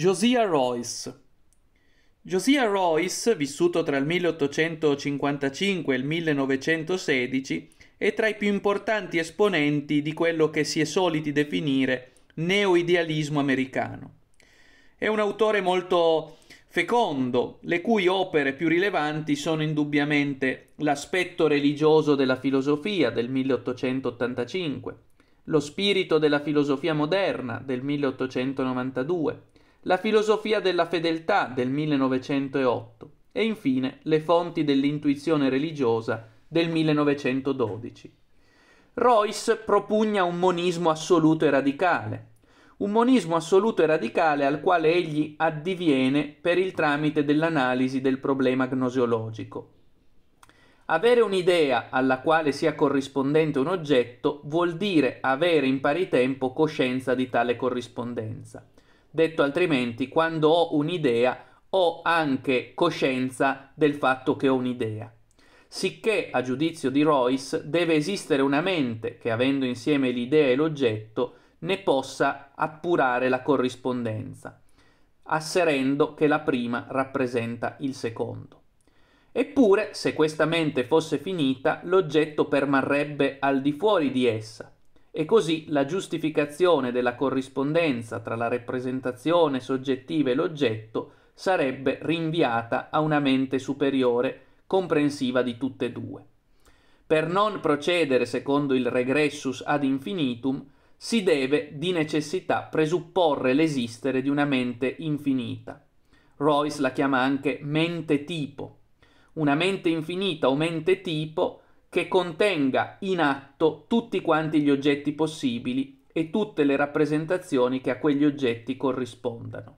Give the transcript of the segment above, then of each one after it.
Josiah Royce. Josiah Royce, vissuto tra il 1855 e il 1916, è tra i più importanti esponenti di quello che si è soliti definire neoidealismo americano. È un autore molto fecondo, le cui opere più rilevanti sono indubbiamente L'aspetto religioso della filosofia del 1885, Lo spirito della filosofia moderna del 1892, la filosofia della fedeltà del 1908 e infine le fonti dell'intuizione religiosa del 1912. Royce propugna un monismo assoluto e radicale, un monismo assoluto e radicale al quale egli addiviene per il tramite dell'analisi del problema gnosiologico. Avere un'idea alla quale sia corrispondente un oggetto vuol dire avere in pari tempo coscienza di tale corrispondenza. Detto altrimenti, quando ho un'idea, ho anche coscienza del fatto che ho un'idea. Sicché, a giudizio di Royce, deve esistere una mente che, avendo insieme l'idea e l'oggetto, ne possa appurare la corrispondenza, asserendo che la prima rappresenta il secondo. Eppure, se questa mente fosse finita, l'oggetto permarrebbe al di fuori di essa, e così la giustificazione della corrispondenza tra la rappresentazione soggettiva e l'oggetto sarebbe rinviata a una mente superiore, comprensiva di tutte e due. Per non procedere secondo il regressus ad infinitum, si deve di necessità presupporre l'esistere di una mente infinita. Royce la chiama anche mente tipo. Una mente infinita o mente tipo è che contenga in atto tutti quanti gli oggetti possibili e tutte le rappresentazioni che a quegli oggetti corrispondano.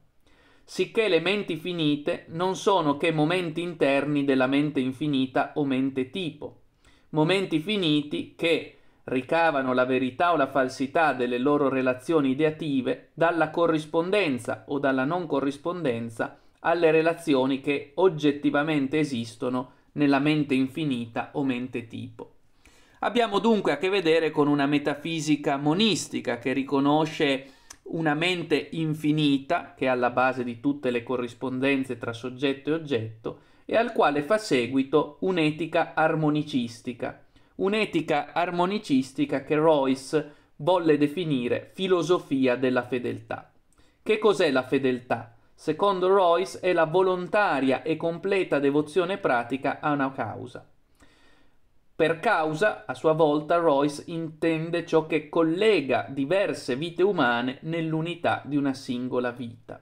Sicché le menti finite non sono che momenti interni della mente infinita o mente tipo, momenti finiti che ricavano la verità o la falsità delle loro relazioni ideative dalla corrispondenza o dalla non corrispondenza alle relazioni che oggettivamente esistono nella mente infinita o mente tipo. Abbiamo dunque a che vedere con una metafisica monistica che riconosce una mente infinita, che è alla base di tutte le corrispondenze tra soggetto e oggetto, e al quale fa seguito un'etica armonicistica, un'etica armonicistica che Royce volle definire filosofia della fedeltà. Che cos'è la fedeltà? Secondo Royce è la volontaria e completa devozione pratica a una causa. Per causa, a sua volta, Royce intende ciò che collega diverse vite umane nell'unità di una singola vita.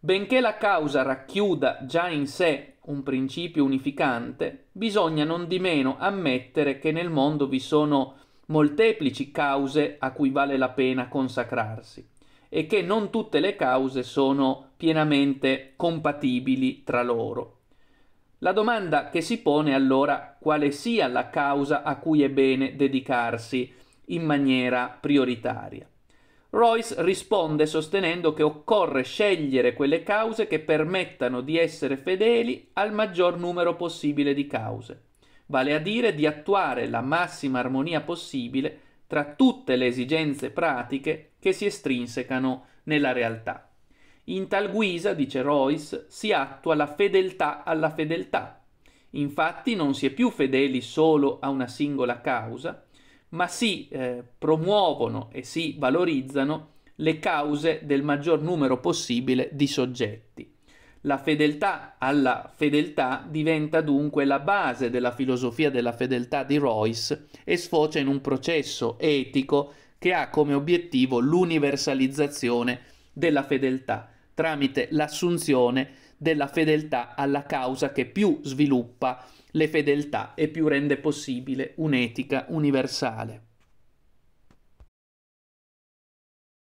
Benché la causa racchiuda già in sé un principio unificante, bisogna non di meno ammettere che nel mondo vi sono molteplici cause a cui vale la pena consacrarsi e che non tutte le cause sono pienamente compatibili tra loro. La domanda che si pone allora quale sia la causa a cui è bene dedicarsi in maniera prioritaria. Royce risponde sostenendo che occorre scegliere quelle cause che permettano di essere fedeli al maggior numero possibile di cause, vale a dire di attuare la massima armonia possibile tra tutte le esigenze pratiche che si estrinsecano nella realtà. In tal guisa, dice Royce, si attua la fedeltà alla fedeltà. Infatti non si è più fedeli solo a una singola causa, ma si eh, promuovono e si valorizzano le cause del maggior numero possibile di soggetti. La fedeltà alla fedeltà diventa dunque la base della filosofia della fedeltà di Royce e sfocia in un processo etico che ha come obiettivo l'universalizzazione della fedeltà tramite l'assunzione della fedeltà alla causa che più sviluppa le fedeltà e più rende possibile un'etica universale.